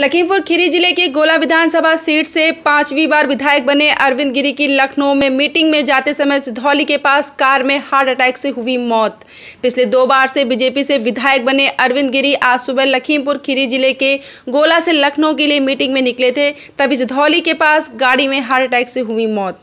लखीमपुर खीरी जिले के गोला विधानसभा सीट से पांचवी बार विधायक बने अरविंद गिरी की लखनऊ में मीटिंग में जाते समय सिधौली के पास कार में हार्ट अटैक से हुई मौत पिछले दो बार से बीजेपी से विधायक बने अरविंद गिरी आज सुबह लखीमपुर खीरी जिले के गोला से लखनऊ के लिए मीटिंग में निकले थे तभी सिधौली के पास गाड़ी में हार्ट अटैक से हुई मौत